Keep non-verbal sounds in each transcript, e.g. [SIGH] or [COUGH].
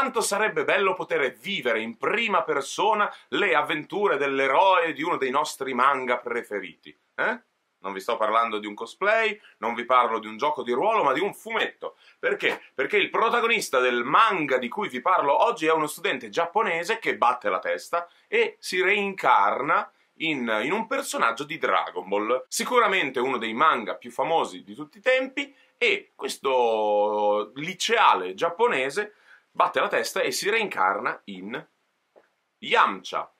Quanto sarebbe bello poter vivere in prima persona le avventure dell'eroe di uno dei nostri manga preferiti, eh? Non vi sto parlando di un cosplay, non vi parlo di un gioco di ruolo, ma di un fumetto. Perché? Perché il protagonista del manga di cui vi parlo oggi è uno studente giapponese che batte la testa e si reincarna in, in un personaggio di Dragon Ball. Sicuramente uno dei manga più famosi di tutti i tempi e questo liceale giapponese batte la testa e si reincarna in Yamcha.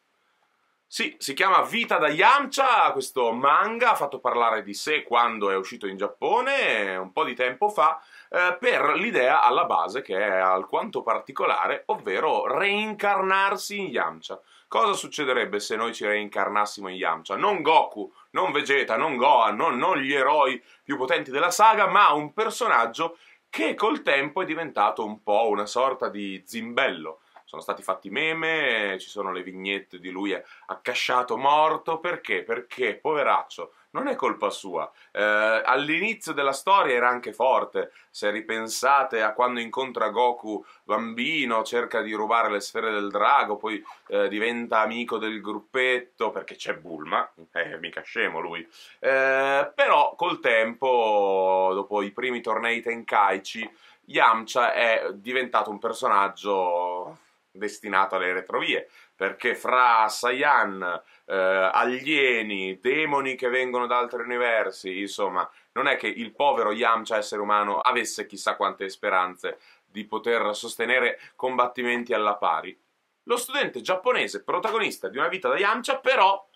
Sì, si chiama Vita da Yamcha, questo manga ha fatto parlare di sé quando è uscito in Giappone un po' di tempo fa eh, per l'idea alla base che è alquanto particolare, ovvero reincarnarsi in Yamcha. Cosa succederebbe se noi ci reincarnassimo in Yamcha? Non Goku, non Vegeta, non Gohan, non, non gli eroi più potenti della saga, ma un personaggio che col tempo è diventato un po' una sorta di zimbello sono stati fatti meme, ci sono le vignette di lui accasciato morto, perché? Perché, poveraccio, non è colpa sua. Eh, all'inizio della storia era anche forte, se ripensate a quando incontra Goku bambino, cerca di rubare le sfere del drago, poi eh, diventa amico del gruppetto, perché c'è Bulma, [LAUGHS] eh, mica scemo lui. Eh, però col tempo, dopo i primi tornei Tenkaichi, Yamcha è diventato un personaggio destinato alle retrovie, perché fra Saiyan, eh, alieni, demoni che vengono da altri universi, insomma, non è che il povero Yamcha cioè essere umano avesse chissà quante speranze di poter sostenere combattimenti alla pari. Lo studente giapponese protagonista di una vita da Yamcha però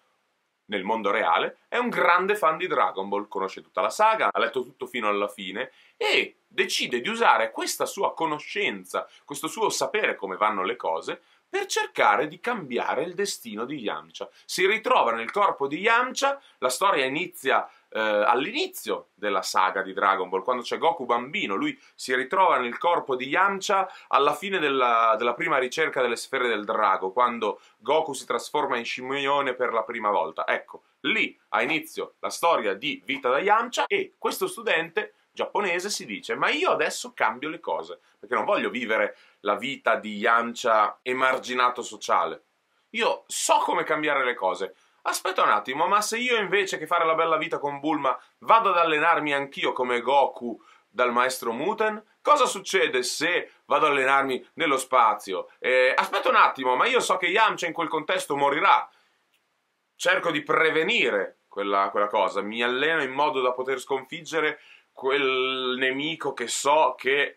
nel mondo reale, è un grande fan di Dragon Ball, conosce tutta la saga, ha letto tutto fino alla fine e decide di usare questa sua conoscenza, questo suo sapere come vanno le cose, per cercare di cambiare il destino di Yamcha. Si ritrova nel corpo di Yamcha, la storia inizia eh, all'inizio della saga di Dragon Ball, quando c'è Goku bambino, lui si ritrova nel corpo di Yamcha alla fine della, della prima ricerca delle sfere del drago, quando Goku si trasforma in Scimeone per la prima volta. Ecco, lì ha inizio la storia di vita da Yamcha e questo studente giapponese si dice ma io adesso cambio le cose perché non voglio vivere la vita di Yamcha emarginato sociale io so come cambiare le cose Aspetta un attimo, ma se io invece che fare la bella vita con Bulma vado ad allenarmi anch'io come Goku dal maestro Muten, cosa succede se vado ad allenarmi nello spazio? Eh, aspetta un attimo, ma io so che Yamcha in quel contesto morirà. Cerco di prevenire quella, quella cosa, mi alleno in modo da poter sconfiggere quel nemico che so che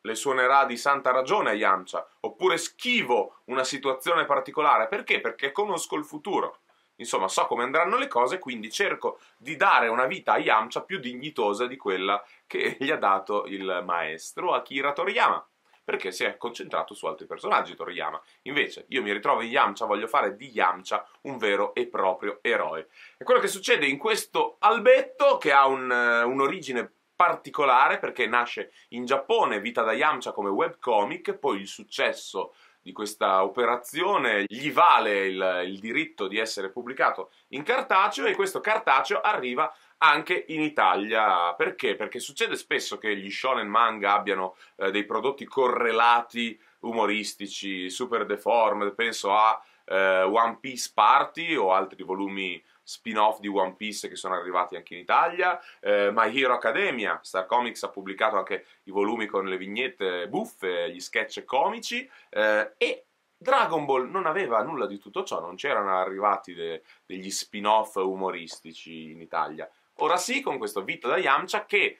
le suonerà di santa ragione a Yamcha, oppure schivo una situazione particolare. Perché? Perché conosco il futuro. Insomma, so come andranno le cose, quindi cerco di dare una vita a Yamcha più dignitosa di quella che gli ha dato il maestro Akira Toriyama perché si è concentrato su altri personaggi Toriyama. Invece io mi ritrovo in Yamcha, voglio fare di Yamcha un vero e proprio eroe. E quello che succede in questo albetto, che ha un, eh, un'origine particolare perché nasce in Giappone, Vita da Yamcha come webcomic, poi il successo di questa operazione, gli vale il, il diritto di essere pubblicato in cartaceo e questo cartaceo arriva anche in Italia. Perché? Perché succede spesso che gli shonen manga abbiano eh, dei prodotti correlati umoristici, super deformed, penso a eh, One Piece Party o altri volumi spin-off di One Piece che sono arrivati anche in Italia, eh, My Hero Academia, Star Comics ha pubblicato anche i volumi con le vignette buffe, gli sketch comici eh, e Dragon Ball non aveva nulla di tutto ciò, non c'erano arrivati de degli spin-off umoristici in Italia. Ora sì, con questo Vito da Yamcha che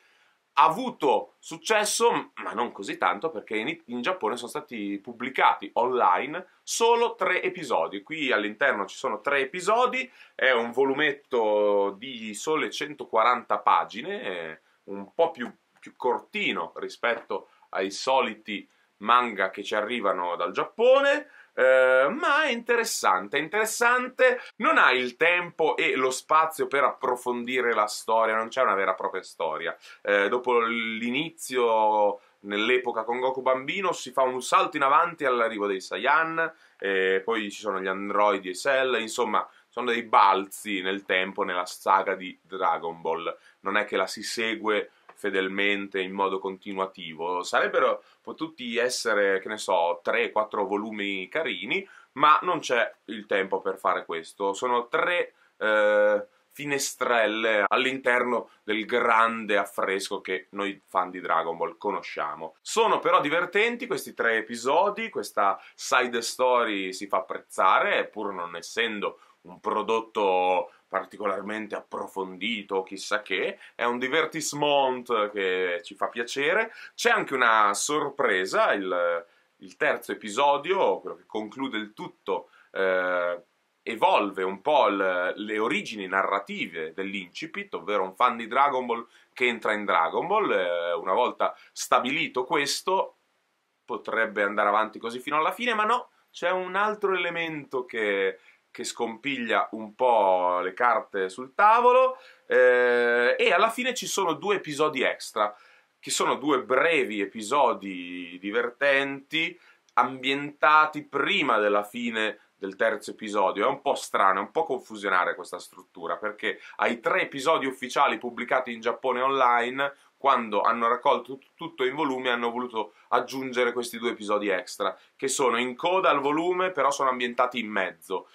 avuto successo, ma non così tanto, perché in, in, Giappone sono stati pubblicati online solo tre episodi. Qui all'interno ci sono tre episodi, è un volumetto di sole 140 pagine, un po' più, più cortino rispetto ai soliti manga che ci arrivano dal Giappone. Eh, ma è interessante, interessante, non ha il tempo e lo spazio per approfondire la storia, non c'è una vera e propria storia. Eh, dopo l'inizio nell'epoca con Goku bambino si fa un salto in avanti all'arrivo dei Saiyan, eh, poi ci sono gli androidi e Cell, insomma sono dei balzi nel tempo nella saga di Dragon Ball, non è che la si segue fedelmente in modo continuativo. Sarebbero potuti essere, che ne so, 3-4 volumi carini, ma non c'è il tempo per fare questo. Sono tre eh, finestrelle all'interno del grande affresco che noi fan di Dragon Ball conosciamo. Sono però divertenti questi tre episodi, questa side story si fa apprezzare, pur non essendo un prodotto particolarmente approfondito, chissà che, è un divertissement che ci fa piacere. C'è anche una sorpresa, il, il, terzo episodio, quello che conclude il tutto, eh, evolve un po' il, le origini narrative dell'incipit, ovvero un fan di Dragon Ball che entra in Dragon Ball. Eh, una volta stabilito questo, potrebbe andare avanti così fino alla fine, ma no, c'è un altro elemento che che scompiglia un po' le carte sul tavolo eh, e alla fine ci sono due episodi extra, che sono due brevi episodi divertenti ambientati prima della fine del terzo episodio. È un po' strano, è un po' confusionare questa struttura, perché ai tre episodi ufficiali pubblicati in Giappone online, quando hanno raccolto tutto in volume, hanno voluto aggiungere questi due episodi extra, che sono in coda al volume, però sono ambientati in mezzo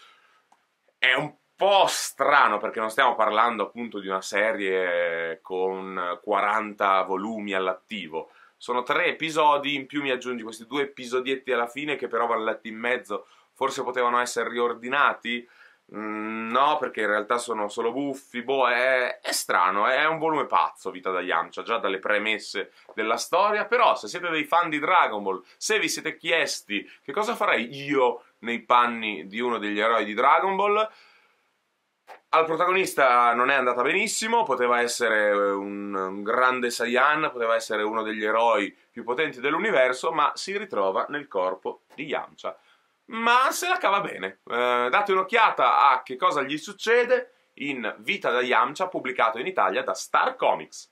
è un po' strano perché non stiamo parlando appunto di una serie con 40 volumi all'attivo. Sono tre episodi, in più mi aggiungi questi due episodietti alla fine che però vanno letti in mezzo, forse potevano essere riordinati. Mm, no, perché in realtà sono solo buffi. Boh, è, è strano, è un volume pazzo Vita da Yamcha, già dalle premesse della storia. Però, se siete dei fan di Dragon Ball, se vi siete chiesti che cosa farei io nei panni di uno degli eroi di Dragon Ball, al protagonista non è andata benissimo, poteva essere eh, un, un grande Saiyan, poteva essere uno degli eroi più potenti dell'universo, ma si ritrova nel corpo di Yamcha ma se la cava bene. Eh, date un'occhiata a che cosa gli succede in Vita da Yamcha, pubblicato in Italia da Star Comics.